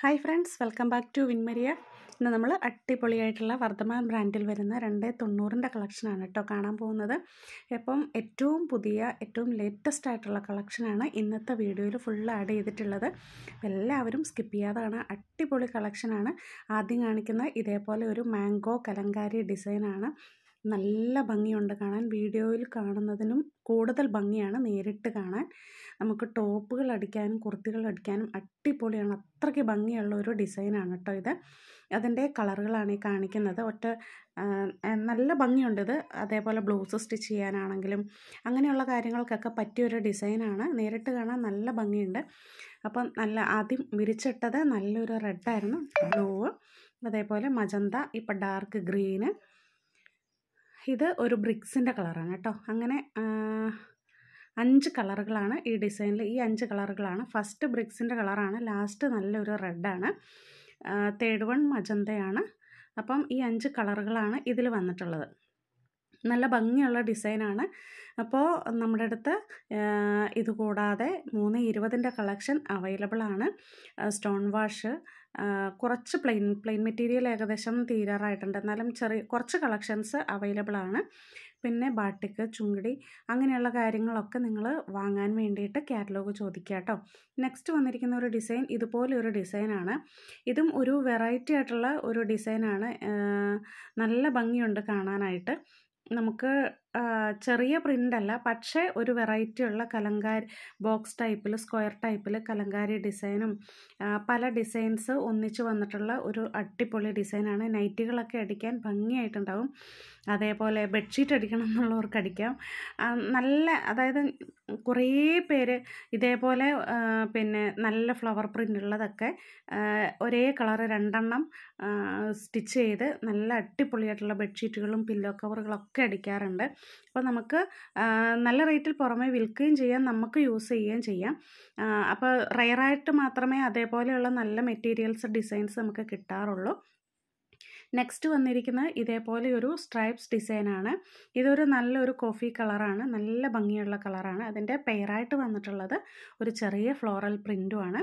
hi friends welcome back to Vinmaria ഇന്ന് നമ്മൾ അടിപൊളിയായിട്ടുള്ള വർദ്ധമാൻ ബ്രാൻഡിൽ വരുന്ന രണ്ട് തൊണ്ണൂറിൻ്റെ കളക്ഷനാണ് കേട്ടോ കാണാൻ പോകുന്നത് ഇപ്പം ഏറ്റവും പുതിയ ഏറ്റവും ലേറ്റസ്റ്റ് ആയിട്ടുള്ള കളക്ഷനാണ് ഇന്നത്തെ വീഡിയോയിൽ ഫുൾ ആഡ് ചെയ്തിട്ടുള്ളത് എല്ലാവരും സ്കിപ്പ് ചെയ്യാതാണ് അടിപൊളി കളക്ഷനാണ് ആദ്യം കാണിക്കുന്ന ഇതേപോലെ ഒരു മാംഗോ കലങ്കാരി ഡിസൈനാണ് നല്ല ഭംഗിയുണ്ട് കാണാൻ വീഡിയോയിൽ കാണുന്നതിനും കൂടുതൽ ഭംഗിയാണ് നേരിട്ട് കാണാൻ നമുക്ക് ടോപ്പുകൾ അടിക്കാനും കുർത്തികൾ അടിക്കാനും അടിപൊളിയാണ് അത്രയ്ക്ക് ഭംഗിയുള്ള ഒരു ഡിസൈനാണ് കേട്ടോ ഇത് അതിൻ്റെ കളറുകളാണ് ഈ കാണിക്കുന്നത് ഒറ്റ നല്ല ഭംഗിയുണ്ട് ഇത് അതേപോലെ ബ്ലൗസ് സ്റ്റിച്ച് ചെയ്യാനാണെങ്കിലും അങ്ങനെയുള്ള കാര്യങ്ങൾക്കൊക്കെ പറ്റിയൊരു ഡിസൈനാണ് നേരിട്ട് കാണാൻ നല്ല ഭംഗിയുണ്ട് അപ്പം നല്ല ആദ്യം വിരിച്ചിട്ടത് നല്ലൊരു റെഡായിരുന്നു ബ്ലൂ അതേപോലെ മജന്ത ഇപ്പം ഡാർക്ക് ഗ്രീന് ഇത് ഒരു ബ്രിക്സിൻ്റെ കളറാണ് കേട്ടോ അങ്ങനെ അഞ്ച് കളറുകളാണ് ഈ ഡിസൈനിൽ ഈ അഞ്ച് കളറുകളാണ് ഫസ്റ്റ് ബ്രിക്സിൻ്റെ കളറാണ് ലാസ്റ്റ് നല്ലൊരു റെഡാണ് തേർഡ് വൺ മജന്തയാണ് അപ്പം ഈ അഞ്ച് കളറുകളാണ് ഇതിൽ വന്നിട്ടുള്ളത് നല്ല ഭംഗിയുള്ള ഡിസൈനാണ് അപ്പോൾ നമ്മുടെ അടുത്ത് ഇതുകൂടാതെ കൂടാതെ മൂന്ന് ഇരുപതിൻ്റെ കളക്ഷൻ അവൈലബിളാണ് ആണ് സ്റ്റോൺ വാഷ് കുറച്ച് പ്ലെയിൻ പ്ലെയിൻ മെറ്റീരിയൽ ഏകദേശം തീരാറായിട്ടുണ്ട് എന്നാലും ചെറിയ കുറച്ച് കളക്ഷൻസ് അവൈലബിൾ ആണ് പിന്നെ ബാട്ടിക്ക് ചുങ്കടി അങ്ങനെയുള്ള കാര്യങ്ങളൊക്കെ നിങ്ങൾ വാങ്ങാൻ വേണ്ടിയിട്ട് കാറ്റലോഗ് ചോദിക്കുക കേട്ടോ നെക്സ്റ്റ് വന്നിരിക്കുന്ന ഒരു ഡിസൈൻ ഇതുപോലെ ഒരു ഡിസൈനാണ് ഇതും ഒരു വെറൈറ്റി ആയിട്ടുള്ള ഒരു ഡിസൈനാണ് നല്ല ഭംഗിയുണ്ട് കാണാനായിട്ട് നമുക്ക് ചെറിയ പ്രിൻ്റല്ല പക്ഷേ ഒരു വെറൈറ്റി ഉള്ള കലങ്കാരി ബോക്സ് ടൈപ്പിൽ സ്ക്വയർ ടൈപ്പിൽ കലങ്കാരി ഡിസൈനും പല ഡിസൈൻസ് ഒന്നിച്ച് വന്നിട്ടുള്ള ഒരു അടിപൊളി ഡിസൈനാണ് നൈറ്റികളൊക്കെ അടിക്കാൻ ഭംഗിയായിട്ടുണ്ടാകും അതേപോലെ ബെഡ്ഷീറ്റ് അടിക്കണം എന്നുള്ളവർക്ക് അടിക്കാം നല്ല അതായത് കുറേ പേര് ഇതേപോലെ പിന്നെ നല്ല ഫ്ലവർ പ്രിൻ്റ് ഉള്ളതൊക്കെ ഒരേ കളറ് രണ്ടെണ്ണം സ്റ്റിച്ച് ചെയ്ത് നല്ല അടിപൊളിയായിട്ടുള്ള ബെഡ്ഷീറ്റുകളും പില്ലോ കവറുകളൊക്കെ അടിക്കാറുണ്ട് അപ്പോൾ നമുക്ക് നല്ല റേറ്റിൽ പുറമേ വിൽക്കുകയും ചെയ്യാം നമുക്ക് യൂസ് ചെയ്യുകയും ചെയ്യാം അപ്പോൾ റയറായിട്ട് മാത്രമേ അതേപോലെയുള്ള നല്ല മെറ്റീരിയൽസ് ഡിസൈൻസ് നമുക്ക് കിട്ടാറുള്ളൂ നെക്സ്റ്റ് വന്നിരിക്കുന്നത് ഇതേപോലെ ഒരു സ്ട്രൈപ്സ് ഡിസൈനാണ് ഇതൊരു നല്ലൊരു കോഫി കളറാണ് നല്ല ഭംഗിയുള്ള കളറാണ് അതിൻ്റെ പെയറായിട്ട് വന്നിട്ടുള്ളത് ഒരു ചെറിയ ഫ്ലോറൽ പ്രിൻറ്റുമാണ്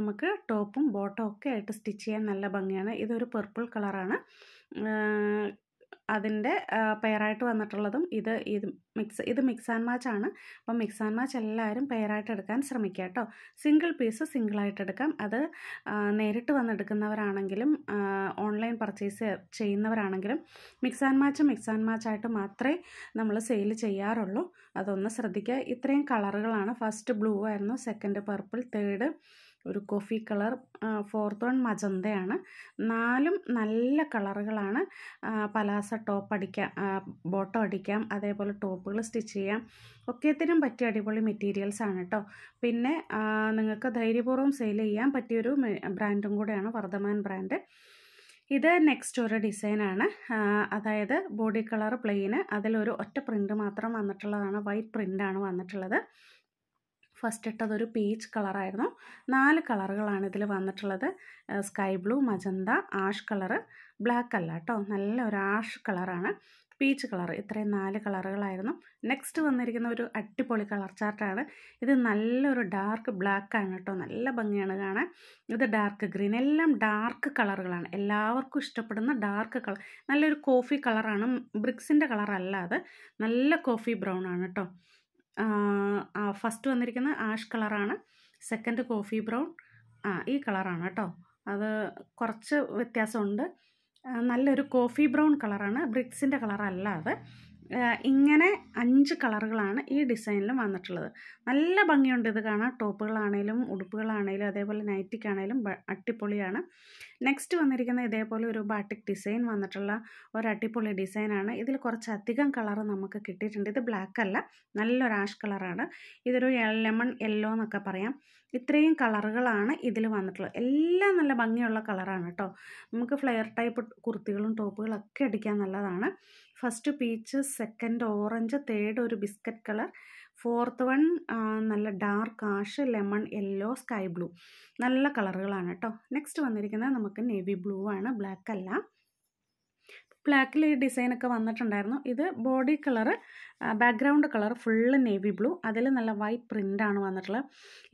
നമുക്ക് ടോപ്പും ബോട്ടം ഒക്കെ ആയിട്ട് സ്റ്റിച്ച് ചെയ്യാൻ നല്ല ഭംഗിയാണ് ഇതൊരു പർപ്പിൾ കളറാണ് അതിൻ്റെ പെയറായിട്ട് വന്നിട്ടുള്ളതും ഇത് ഇത് മിക്സ് ഇത് മിക്സ് ആൻഡ് മാച്ച് ആണ് അപ്പം മിക്സ് ആൻഡ് മാച്ച് എല്ലാവരും പെയറായിട്ട് എടുക്കാൻ ശ്രമിക്കുക കേട്ടോ സിംഗിൾ പീസ് സിംഗിളായിട്ട് എടുക്കാം അത് നേരിട്ട് വന്നെടുക്കുന്നവരാണെങ്കിലും ഓൺലൈൻ പർച്ചേസ് ചെയ്യുന്നവരാണെങ്കിലും mix and match mix and match ആയിട്ട് മാത്രമേ നമ്മൾ സെയിൽ ചെയ്യാറുള്ളൂ അതൊന്ന് ശ്രദ്ധിക്കുക ഇത്രയും കളറുകളാണ് ഫസ്റ്റ് ബ്ലൂ ആയിരുന്നു സെക്കൻഡ് പർപ്പിൾ തേർഡ് ഒരു കോഫി കളർ ഫോർത്ത് വൺ മജന്തയാണ് നാലും നല്ല കളറുകളാണ് പലാസ ടോപ്പ് അടിക്കാം ബോട്ടം അടിക്കാം അതേപോലെ ടോപ്പുകൾ സ്റ്റിച്ച് ചെയ്യാം ഒക്കെത്തിനും പറ്റിയ അടിപൊളി മെറ്റീരിയൽസ് ആണ് കേട്ടോ പിന്നെ നിങ്ങൾക്ക് ധൈര്യപൂർവ്വം സെയിൽ ചെയ്യാൻ പറ്റിയൊരു ബ്രാൻഡും കൂടെയാണ് വർദ്ധമാൻ ബ്രാൻഡ് ഇത് നെക്സ്റ്റ് ഒരു ഡിസൈനാണ് അതായത് ബോഡി കളർ പ്ലെയിന് അതിലൊരു ഒറ്റ പ്രിൻ്റ് മാത്രം വന്നിട്ടുള്ളതാണ് വൈറ്റ് പ്രിൻ്റാണ് വന്നിട്ടുള്ളത് ഫസ്റ്റ് ഇട്ടതൊരു പീച്ച് കളറായിരുന്നു നാല് കളറുകളാണ് ഇതിൽ വന്നിട്ടുള്ളത് sky blue magenta ash colour black അല്ല കേട്ടോ നല്ല ഒരു ആഷ് കളറാണ് പീച്ച് കളർ ഇത്രയും നാല് കളറുകളായിരുന്നു നെക്സ്റ്റ് വന്നിരിക്കുന്ന ഒരു അടിപൊളി കളർ ചാർട്ടാണ് ഇത് നല്ലൊരു ഡാർക്ക് ബ്ലാക്ക് ആണ് കേട്ടോ നല്ല ഭംഗിയാണ് കാണാൻ ഇത് ഡാർക്ക് ഗ്രീൻ എല്ലാം ഡാർക്ക് കളറുകളാണ് എല്ലാവർക്കും ഇഷ്ടപ്പെടുന്ന ഡാർക്ക് കളർ നല്ലൊരു കോഫി കളറാണ് ബ്രിക്സിൻ്റെ കളറല്ല അത് നല്ല കോഫി ബ്രൗൺ ആണ് കേട്ടോ ഫസ്റ്റ് വന്നിരിക്കുന്ന ആഷ് കളറാണ് സെക്കൻഡ് കോഫി ബ്രൗൺ ആ ഈ കളറാണ് കേട്ടോ അത് കുറച്ച് വ്യത്യാസമുണ്ട് നല്ലൊരു കോഫി ബ്രൗൺ കളറാണ് ബ്രിക്സിൻ്റെ കളറല്ല അത് ഇങ്ങനെ അഞ്ച് കളറുകളാണ് ഈ ഡിസൈനിൽ വന്നിട്ടുള്ളത് നല്ല ഭംഗിയുണ്ട് ഇത് കാണാൻ ടോപ്പുകളാണേലും ഉടുപ്പുകളാണേലും അതേപോലെ നൈറ്റിക്കാണേലും അട്ടിപ്പൊളിയാണ് നെക്സ്റ്റ് വന്നിരിക്കുന്ന ഇതേപോലെ ഒരു ബാട്ടിക് ഡിസൈൻ വന്നിട്ടുള്ള ഒരു അട്ടിപ്പൊളി ഡിസൈനാണ് ഇതിൽ കുറച്ചധികം കളർ നമുക്ക് കിട്ടിയിട്ടുണ്ട് ഇത് ബ്ലാക്ക് അല്ല നല്ലൊരു ആഷ് കളറാണ് ഇതൊരു ലെമൺ യെല്ലോ എന്നൊക്കെ പറയാം ഇത്രയും കളറുകളാണ് ഇതിൽ വന്നിട്ടുള്ളത് എല്ലാം നല്ല ഭംഗിയുള്ള കളറാണ് കേട്ടോ നമുക്ക് ഫ്ലെയർ ടൈപ്പ് കുർത്തികളും ടോപ്പുകളൊക്കെ അടിക്കാൻ നല്ലതാണ് first peach second orange third ഒരു ബിസ്ക്കറ്റ് കളർ ഫോർത്ത് വൺ നല്ല dark ash lemon yellow sky blue നല്ല കളറുകളാണ് കേട്ടോ നെക്സ്റ്റ് വന്നിരിക്കുന്നത് നമുക്ക് നേവി ബ്ലൂ ആണ് ബ്ലാക്ക് അല്ല ബ്ലാക്കിൽ ഈ ഡിസൈനൊക്കെ വന്നിട്ടുണ്ടായിരുന്നു ഇത് body colour background colour full navy blue അതിൽ നല്ല വൈറ്റ് പ്രിൻ്റാണ് വന്നിട്ടുള്ളത്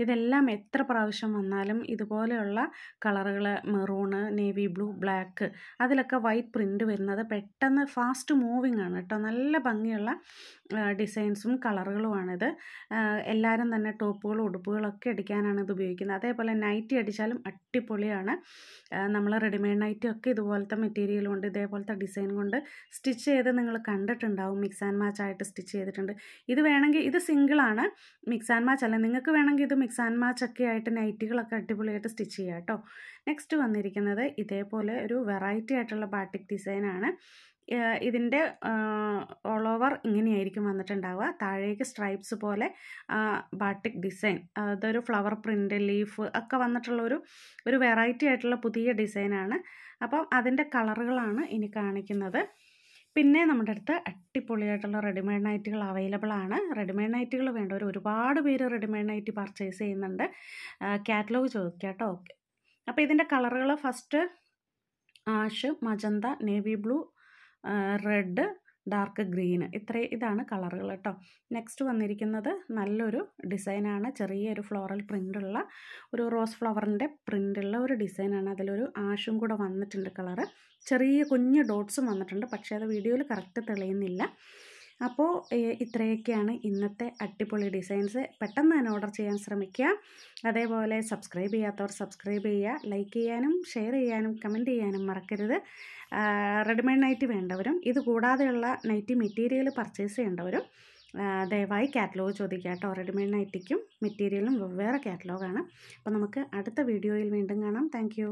ഇതെല്ലാം എത്ര പ്രാവശ്യം വന്നാലും ഇതുപോലെയുള്ള കളറുകൾ മെറൂണ് നേവി ബ്ലൂ ബ്ലാക്ക് അതിലൊക്കെ വൈറ്റ് പ്രിൻ്റ് വരുന്നത് പെട്ടെന്ന് ഫാസ്റ്റ് മൂവിങ് ആണ് കേട്ടോ നല്ല ഭംഗിയുള്ള ഡിസൈൻസും കളറുകളുമാണിത് എല്ലാവരും തന്നെ ടോപ്പുകളും ഉടുപ്പുകളൊക്കെ അടിക്കാനാണ് ഇത് ഉപയോഗിക്കുന്നത് അതേപോലെ നൈറ്റി അടിച്ചാലും അടിപൊളിയാണ് നമ്മൾ റെഡിമെയ്ഡ് നൈറ്റി ഒക്കെ ഇതുപോലത്തെ മെറ്റീരിയൽ കൊണ്ട് ഇതേപോലത്തെ ഡിസൈൻ കൊണ്ട് സ്റ്റിച്ച് ചെയ്ത് നിങ്ങൾ കണ്ടിട്ടുണ്ടാവും മിക്സ് ആൻഡ് മാച്ച് ആയിട്ട് സ്റ്റിച്ച് ചെയ്തിട്ടുണ്ട് ഇത് വേണമെങ്കിൽ ഇത് സിംഗിളാണ് മിക്സ് ആൻഡ് മാച്ച് അല്ല നിങ്ങൾക്ക് വേണമെങ്കിൽ ഇത് മിക്സ് ആൻഡ് മാച്ച് ഒക്കെ ആയിട്ട് നൈറ്റികളൊക്കെ അടിപൊളിയായിട്ട് സ്റ്റിച്ച് ചെയ്യാം കേട്ടോ നെക്സ്റ്റ് വന്നിരിക്കുന്നത് ഇതേപോലെ ഒരു വെറൈറ്റി ആയിട്ടുള്ള ബാട്ടിക് ഡിസൈനാണ് ഇതിൻ്റെ ഓൾ ഓവർ ഇങ്ങനെയായിരിക്കും വന്നിട്ടുണ്ടാവുക താഴേക്ക് സ്ട്രൈപ്സ് പോലെ ബാട്ടിക് ഡിസൈൻ അതൊരു ഫ്ലവർ പ്രിൻ്റ് ലീഫ് ഒക്കെ വന്നിട്ടുള്ള ഒരു ഒരു വെറൈറ്റി ആയിട്ടുള്ള പുതിയ ഡിസൈനാണ് അപ്പം അതിൻ്റെ കളറുകളാണ് ഇനി കാണിക്കുന്നത് പിന്നെ നമ്മുടെ അടുത്ത് അടിപൊളിയായിട്ടുള്ള റെഡിമെയ്ഡ് നൈറ്റുകൾ അവൈലബിൾ ആണ് റെഡിമെയ്ഡ് നൈറ്റുകൾ വേണ്ടവർ ഒരുപാട് പേര് റെഡിമെയ്ഡ് നൈറ്റ് പർച്ചേസ് ചെയ്യുന്നുണ്ട് കാറ്റലോഗ് ചോദിക്കുക കേട്ടോ ഓക്കെ അപ്പോൾ ഇതിൻ്റെ കളറുകൾ first ash magenta navy blue red dark green ഇത്രയും ഇതാണ് കളറുകൾ കേട്ടോ നെക്സ്റ്റ് വന്നിരിക്കുന്നത് നല്ലൊരു ഡിസൈനാണ് ചെറിയൊരു ഫ്ലോറൽ പ്രിൻ്റുള്ള ഒരു റോസ് ഫ്ലവറിൻ്റെ പ്രിൻ്റുള്ള ഒരു ഡിസൈനാണ് അതിലൊരു ആഷും കൂടെ വന്നിട്ടുണ്ട് കളറ് ചെറിയ കുഞ്ഞ് ഡോട്ട്സും വന്നിട്ടുണ്ട് പക്ഷേ അത് വീഡിയോയിൽ കറക്റ്റ് തെളിയുന്നില്ല അപ്പോൾ ഇത്രയൊക്കെയാണ് ഇന്നത്തെ അടിപൊളി ഡിസൈൻസ് പെട്ടെന്ന് തന്നെ ഓർഡർ ചെയ്യാൻ ശ്രമിക്കുക അതേപോലെ സബ്സ്ക്രൈബ് ചെയ്യാത്തവർ സബ്സ്ക്രൈബ് ചെയ്യുക ലൈക്ക് ചെയ്യാനും ഷെയർ ചെയ്യാനും കമൻറ്റ് ചെയ്യാനും മറക്കരുത് റെഡിമെയ്ഡ് നൈറ്റ് വേണ്ടവരും ഇത് കൂടാതെയുള്ള നൈറ്റ് മെറ്റീരിയൽ പർച്ചേസ് ചെയ്യേണ്ടവരും ദയവായി കാറ്റലോഗ് ചോദിക്കുക കേട്ടോ റെഡിമെയ്ഡ് നൈറ്റിക്കും മെറ്റീരിയലും വെവ്വേറെ കാറ്റലോഗാണ് അപ്പോൾ നമുക്ക് അടുത്ത വീഡിയോയിൽ വീണ്ടും കാണാം താങ്ക്